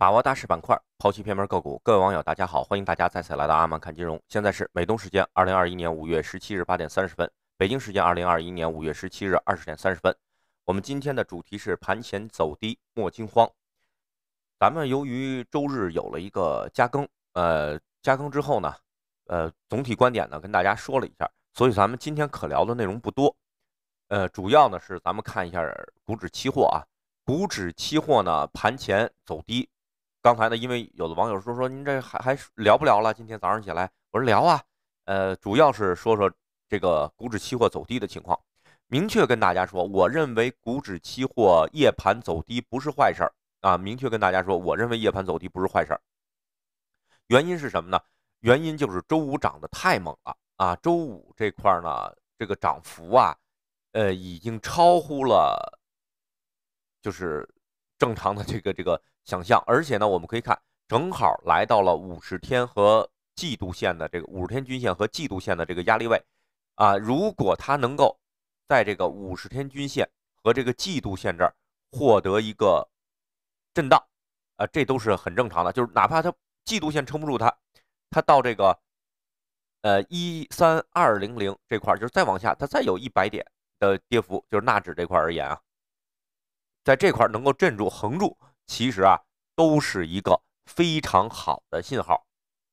把握大势板块，抛弃偏门个股。各位网友，大家好，欢迎大家再次来到阿曼看金融。现在是美东时间二零二一年五月十七日八点三十分，北京时间二零二一年五月十七日二十点三十分。我们今天的主题是盘前走低莫惊慌。咱们由于周日有了一个加更，呃，加更之后呢，呃，总体观点呢跟大家说了一下，所以咱们今天可聊的内容不多。呃，主要呢是咱们看一下股指期货啊，股指期货呢盘前走低。刚才呢，因为有的网友说说您这还还聊不聊了？今天早上起来，我说聊啊，呃，主要是说说这个股指期货走低的情况。明确跟大家说，我认为股指期货夜盘走低不是坏事儿啊。明确跟大家说，我认为夜盘走低不是坏事儿。原因是什么呢？原因就是周五涨得太猛了啊。周五这块呢，这个涨幅啊，呃，已经超乎了，就是。正常的这个这个想象，而且呢，我们可以看，正好来到了五十天和季度线的这个五十天均线和季度线的这个压力位，啊，如果它能够在这个五十天均线和这个季度线这儿获得一个震荡，啊，这都是很正常的，就是哪怕它季度线撑不住它，它到这个，呃，一三二零零这块儿，就是再往下，它再有一百点的跌幅，就是纳指这块而言啊。在这块能够镇住、横住，其实啊都是一个非常好的信号，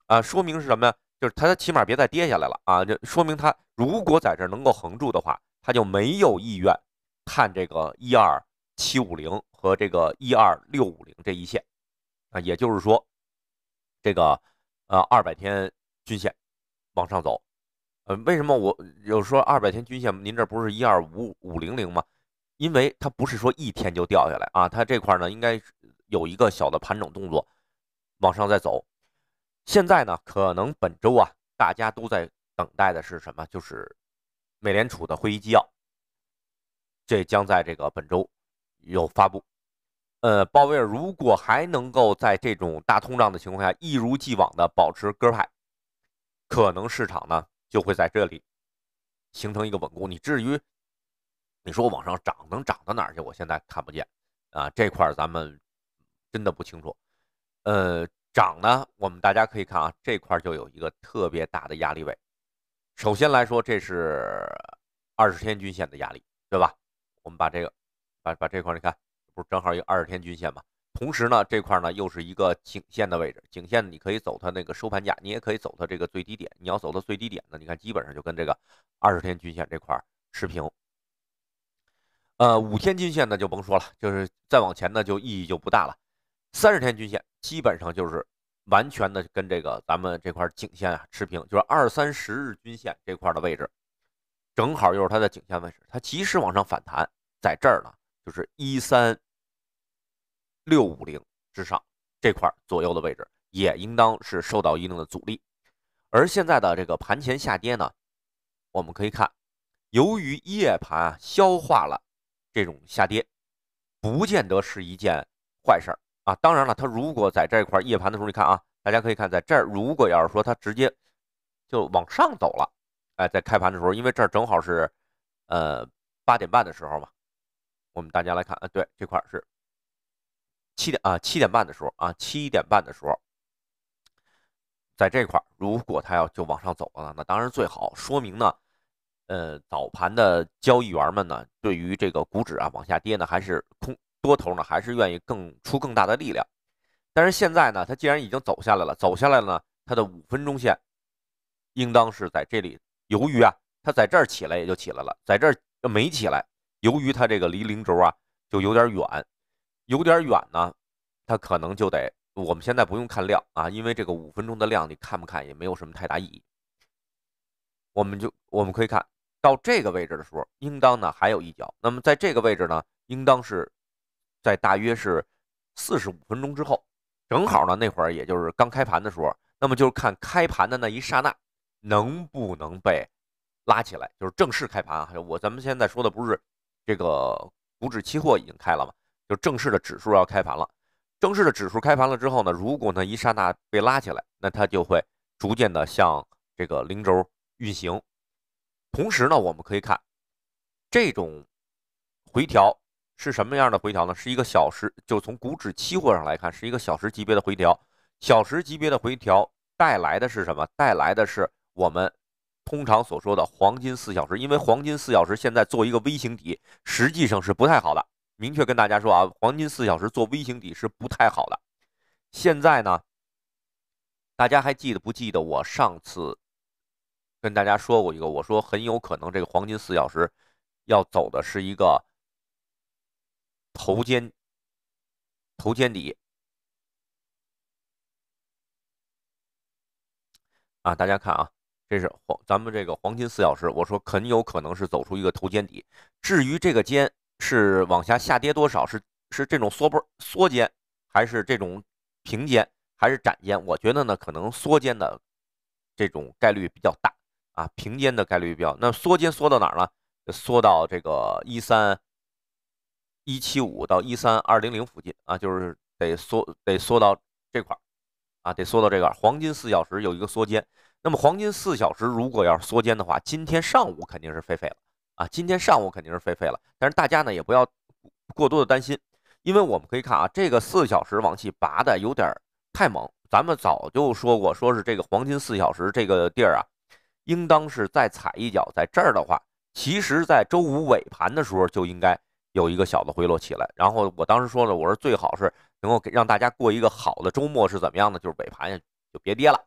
啊，说明是什么呀？就是它，起码别再跌下来了啊！就说明它如果在这儿能够横住的话，它就没有意愿看这个一二七五零和这个一二六五零这一线，啊，也就是说，这个呃二百天均线往上走，呃，为什么我有说二百天均线？您这不是一二五五零零吗？因为它不是说一天就掉下来啊，它这块呢应该有一个小的盘整动作，往上再走。现在呢，可能本周啊，大家都在等待的是什么？就是美联储的会议纪要，这将在这个本周有发布。呃，鲍威尔如果还能够在这种大通胀的情况下一如既往的保持鸽派，可能市场呢就会在这里形成一个稳固。你至于。你说往上涨能涨到哪儿去？我现在看不见啊，这块儿咱们真的不清楚。呃，涨呢，我们大家可以看啊，这块儿就有一个特别大的压力位。首先来说，这是二十天均线的压力，对吧？我们把这个，把把这块儿，你看，不是正好有二十天均线吗？同时呢，这块呢又是一个颈线的位置，颈线你可以走它那个收盘价，你也可以走它这个最低点。你要走到最低点呢，你看基本上就跟这个二十天均线这块儿持平。呃，五天均线呢就甭说了，就是再往前呢就意义就不大了。三十天均线基本上就是完全的跟这个咱们这块颈线啊持平，就是二三十日均线这块的位置，正好又是它的颈线位置。它即使往上反弹，在这儿呢，就是一三六五零之上这块左右的位置，也应当是受到一定的阻力。而现在的这个盘前下跌呢，我们可以看，由于夜盘啊消化了。这种下跌，不见得是一件坏事儿啊。当然了，它如果在这块夜盘的时候，你看啊，大家可以看在这儿，如果要是说它直接就往上走了，哎，在开盘的时候，因为这儿正好是呃八点半的时候嘛，我们大家来看啊，对，这块是七点啊，七点半的时候啊，七点半的时候，在这块如果它要就往上走了那当然最好，说明呢。呃，早盘的交易员们呢，对于这个股指啊往下跌呢，还是空多头呢，还是愿意更出更大的力量？但是现在呢，它既然已经走下来了，走下来了呢，它的五分钟线，应当是在这里。由于啊，它在这儿起来也就起来了，在这儿没起来，由于它这个离零轴啊就有点远，有点远呢，它可能就得我们现在不用看量啊，因为这个五分钟的量你看不看也没有什么太大意义。我们就我们可以看。到这个位置的时候，应当呢还有一脚。那么在这个位置呢，应当是在大约是四十五分钟之后，正好呢那会儿也就是刚开盘的时候。那么就是看开盘的那一刹那能不能被拉起来，就是正式开盘啊！我咱们现在说的不是这个股指期货已经开了嘛？就正式的指数要开盘了。正式的指数开盘了之后呢，如果呢一刹那被拉起来，那它就会逐渐的向这个零轴运行。同时呢，我们可以看这种回调是什么样的回调呢？是一个小时，就从股指期货上来看，是一个小时级别的回调。小时级别的回调带来的是什么？带来的是我们通常所说的黄金四小时。因为黄金四小时现在做一个微型底，实际上是不太好的。明确跟大家说啊，黄金四小时做微型底是不太好的。现在呢，大家还记得不记得我上次？跟大家说过一个，我说很有可能这个黄金四小时要走的是一个头肩头肩底啊！大家看啊，这是黄咱们这个黄金四小时，我说很有可能是走出一个头肩底。至于这个肩是往下下跌多少，是是这种缩波缩肩，还是这种平肩，还是展肩？我觉得呢，可能缩肩的这种概率比较大。啊，平肩的概率标，那缩肩缩到哪儿呢？缩到这个一三一七五到一三二零零附近啊，就是得缩得缩到这块儿，啊，得缩到这块儿。黄金四小时有一个缩肩，那么黄金四小时如果要是缩肩的话，今天上午肯定是废废了啊，今天上午肯定是废废了。但是大家呢也不要过多的担心，因为我们可以看啊，这个四小时往期拔的有点太猛，咱们早就说过，说是这个黄金四小时这个地儿啊。应当是再踩一脚，在这儿的话，其实，在周五尾盘的时候就应该有一个小的回落起来。然后我当时说了，我说最好是能够给让大家过一个好的周末是怎么样呢？就是尾盘就别跌了，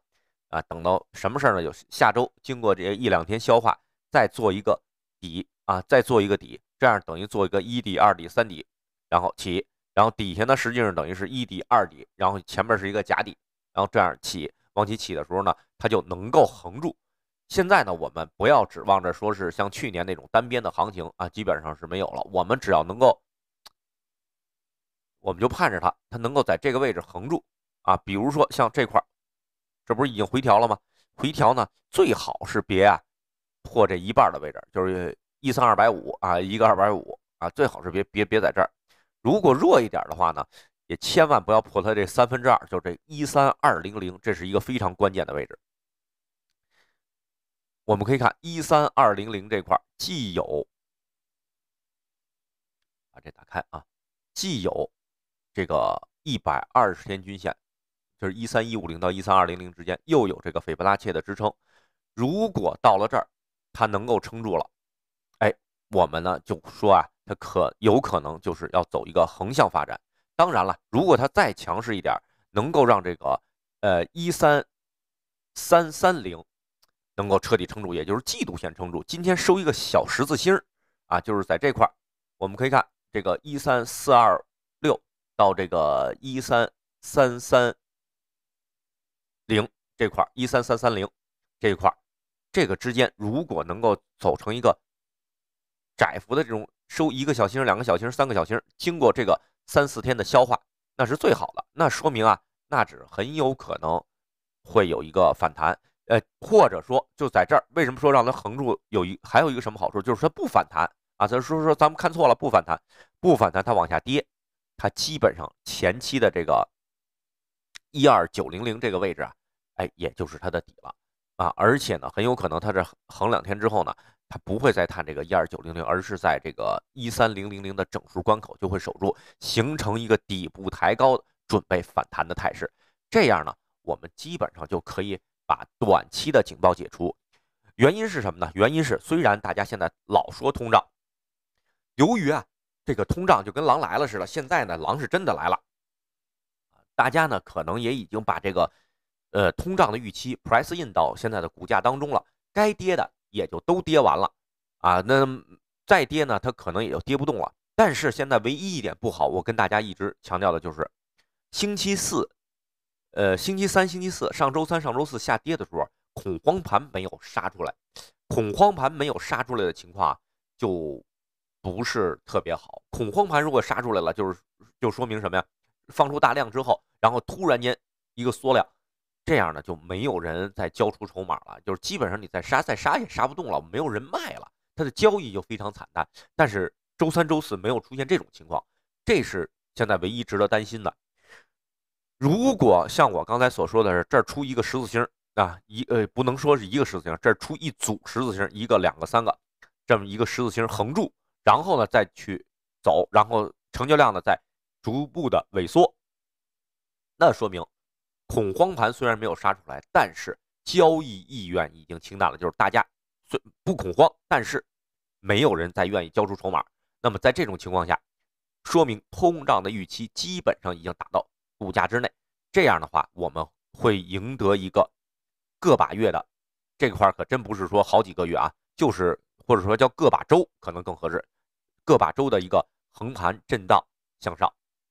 啊，等到什么事儿呢？就下周经过这一两天消化，再做一个底啊，再做一个底，这样等于做一个一底、二底、三底，然后起，然后底下呢，实际上等于是一底、二底，然后前面是一个假底，然后这样起往起起的时候呢，它就能够横住。现在呢，我们不要指望着说是像去年那种单边的行情啊，基本上是没有了。我们只要能够，我们就盼着它，它能够在这个位置横住啊。比如说像这块儿，这不是已经回调了吗？回调呢，最好是别啊破这一半的位置，就是一三二百五啊，一个二百五啊，最好是别别别在这儿。如果弱一点的话呢，也千万不要破它这三分之二，就这一三二零零，这是一个非常关键的位置。我们可以看一三二零零这块既有，把这打开啊，既有这个一百二十天均线，就是一三一五零到一三二零零之间，又有这个斐波那切的支撑。如果到了这儿，它能够撑住了，哎，我们呢就说啊，它可有可能就是要走一个横向发展。当然了，如果它再强势一点，能够让这个呃一三三三零。能够彻底撑住，也就是季度线撑住。今天收一个小十字星儿啊，就是在这块儿，我们可以看这个一三四二六到这个一三三三零这块儿，一三三三零这一块儿，这个之间如果能够走成一个窄幅的这种收一个小星、两个小星、三个小星，经过这个三四天的消化，那是最好的，那说明啊，纳指很有可能会有一个反弹。呃，或者说就在这儿，为什么说让它横住？有一还有一个什么好处，就是它不反弹啊。咱说说，咱们看错了，不反弹，不反弹，它往下跌，它基本上前期的这个一二九零零这个位置啊，哎，也就是它的底了啊。而且呢，很有可能它是横两天之后呢，它不会再探这个一二九零零，而是在这个一三零零零的整数关口就会守住，形成一个底部抬高准备反弹的态势。这样呢，我们基本上就可以。把短期的警报解除，原因是什么呢？原因是虽然大家现在老说通胀，由于啊这个通胀就跟狼来了似的，现在呢狼是真的来了，大家呢可能也已经把这个呃通胀的预期 price in 到现在的股价当中了，该跌的也就都跌完了啊，那再跌呢它可能也就跌不动了。但是现在唯一一点不好，我跟大家一直强调的就是星期四。呃，星期三、星期四，上周三、上周四下跌的时候，恐慌盘没有杀出来，恐慌盘没有杀出来的情况，就不是特别好。恐慌盘如果杀出来了，就是就说明什么呀？放出大量之后，然后突然间一个缩量，这样呢就没有人再交出筹码了，就是基本上你再杀，再杀也杀不动了，没有人卖了，它的交易就非常惨淡。但是周三、周四没有出现这种情况，这是现在唯一值得担心的。如果像我刚才所说的，是这儿出一个十字星啊，一呃不能说是一个十字星，这儿出一组十字星，一个、两个、三个，这么一个十字星横住，然后呢再去走，然后成交量呢再逐步的萎缩，那说明恐慌盘虽然没有杀出来，但是交易意愿已经清淡了，就是大家虽不恐慌，但是没有人再愿意交出筹码。那么在这种情况下，说明通胀的预期基本上已经达到。股价之内，这样的话，我们会赢得一个个把月的这块，可真不是说好几个月啊，就是或者说叫个把周可能更合适，个把周的一个横盘震荡向上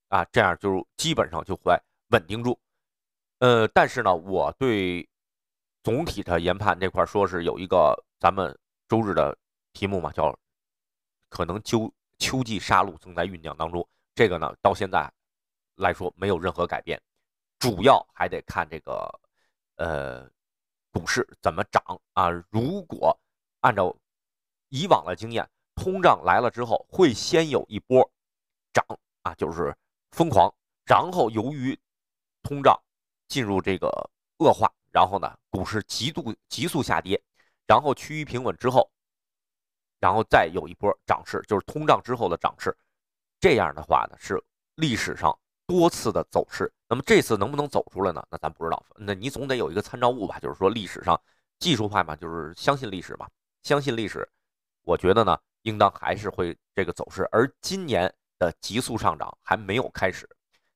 啊，这样就基本上就会稳定住。呃，但是呢，我对总体的研判这块，说是有一个咱们周日的题目嘛，叫可能秋秋季杀戮正在酝酿当中，这个呢到现在。来说没有任何改变，主要还得看这个，呃，股市怎么涨啊？如果按照以往的经验，通胀来了之后会先有一波涨啊，就是疯狂，然后由于通胀进入这个恶化，然后呢，股市极度急速下跌，然后趋于平稳之后，然后再有一波涨势，就是通胀之后的涨势。这样的话呢，是历史上。多次的走势，那么这次能不能走出来呢？那咱不知道。那你总得有一个参照物吧，就是说历史上技术派嘛，就是相信历史嘛，相信历史。我觉得呢，应当还是会这个走势。而今年的急速上涨还没有开始，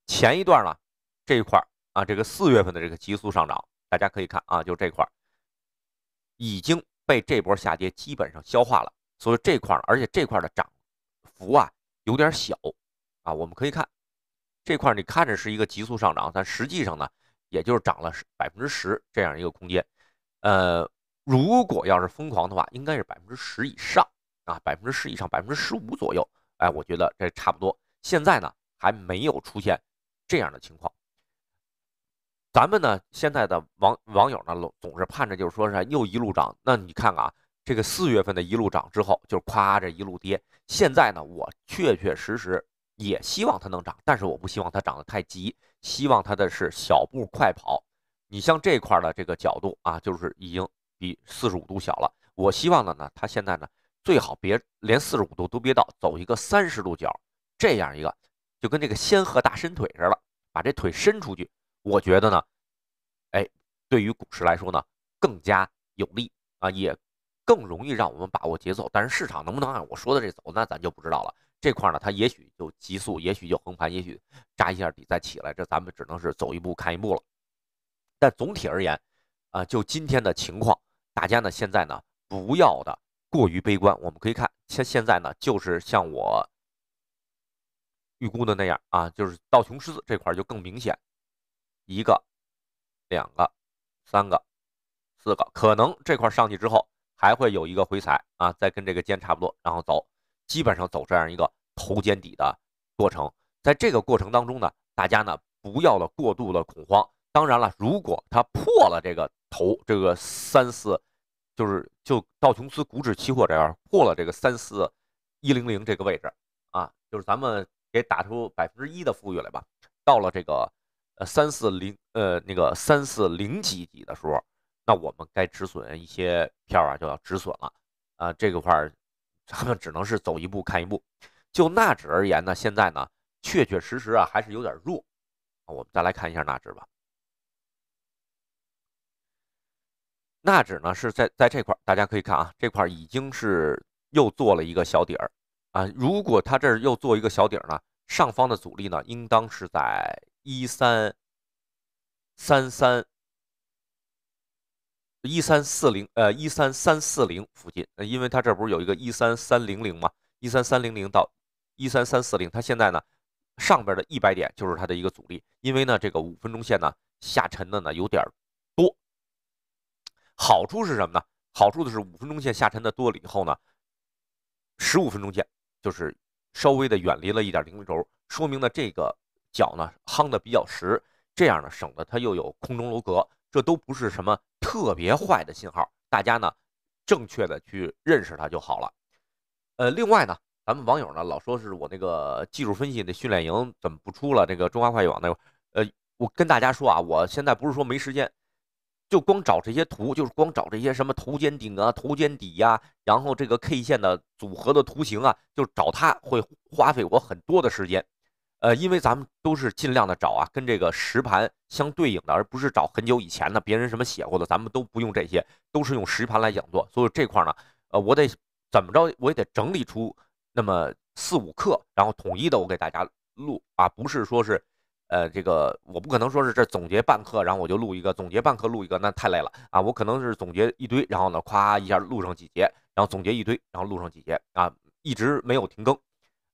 前一段呢，这一块啊，这个四月份的这个急速上涨，大家可以看啊，就这块已经被这波下跌基本上消化了。所以这块而且这块的涨幅啊有点小啊，我们可以看。这块你看着是一个急速上涨，但实际上呢，也就是涨了百分之十这样一个空间。呃，如果要是疯狂的话，应该是百分之十以上啊，百分之十以上，百分之十五左右。哎，我觉得这差不多。现在呢，还没有出现这样的情况。咱们呢，现在的网网友呢，总总是盼着就是说是又一路涨。那你看啊，这个四月份的一路涨之后，就夸这一路跌。现在呢，我确确实实。也希望它能涨，但是我不希望它涨得太急，希望它的是小步快跑。你像这块的这个角度啊，就是已经比四十五度小了。我希望的呢，它现在呢最好别连四十五度都别到，走一个三十度角，这样一个就跟这个仙鹤大伸腿似的，把这腿伸出去。我觉得呢，哎，对于股市来说呢更加有利啊，也更容易让我们把握节奏。但是市场能不能按我说的这走，那咱就不知道了。这块呢，它也许就急速，也许就横盘，也许扎一下底再起来，这咱们只能是走一步看一步了。但总体而言，啊，就今天的情况，大家呢现在呢不要的过于悲观。我们可以看，现现在呢就是像我预估的那样啊，就是道琼斯这块就更明显，一个、两个、三个、四个，可能这块上去之后还会有一个回踩啊，再跟这个肩差不多，然后走。基本上走这样一个头肩底的过程，在这个过程当中呢，大家呢不要了过度的恐慌。当然了，如果它破了这个头，这个三四，就是就道琼斯股指期货这样破了这个三四一零零这个位置啊，就是咱们给打出百分之一的富裕来吧。到了这个呃三四零呃那个三四零几几的时候，那我们该止损一些票啊，就要止损了啊，这个块。咱们只能是走一步看一步。就纳指而言呢，现在呢，确确实实啊，还是有点弱。我们再来看一下纳指吧。纳指呢是在在这块大家可以看啊，这块已经是又做了一个小底儿啊。如果它这又做一个小底儿呢，上方的阻力呢，应当是在一三三三。一三四零，呃，一三三四零附近，因为它这不是有一个一三三零零吗？一三三零零到一三三四零，它现在呢，上边的一百点就是它的一个阻力，因为呢，这个五分钟线呢下沉的呢有点多。好处是什么呢？好处的是五分钟线下沉的多了以后呢，十五分钟线就是稍微的远离了一点零轴，说明呢这个脚呢夯的比较实，这样呢省得它又有空中楼阁。这都不是什么特别坏的信号，大家呢正确的去认识它就好了。呃，另外呢，咱们网友呢老说是我那个技术分析的训练营怎么不出了？这个中华会计网那，呃，我跟大家说啊，我现在不是说没时间，就光找这些图，就是光找这些什么头肩顶啊、头肩底呀，然后这个 K 线的组合的图形啊，就找它会花费我很多的时间。呃，因为咱们都是尽量的找啊，跟这个实盘相对应的，而不是找很久以前的别人什么写过的，咱们都不用这些，都是用实盘来讲座。所以这块呢，呃，我得怎么着，我也得整理出那么四五课，然后统一的我给大家录啊，不是说是，呃，这个我不可能说是这总结半课，然后我就录一个总结半课录一个，那太累了啊。我可能是总结一堆，然后呢，夸一下录上几节，然后总结一堆，然后录上几节啊，一直没有停更。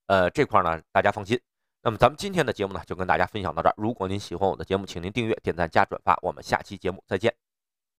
呃，这块呢，大家放心。那么咱们今天的节目呢，就跟大家分享到这儿。如果您喜欢我的节目，请您订阅、点赞、加转发。我们下期节目再见。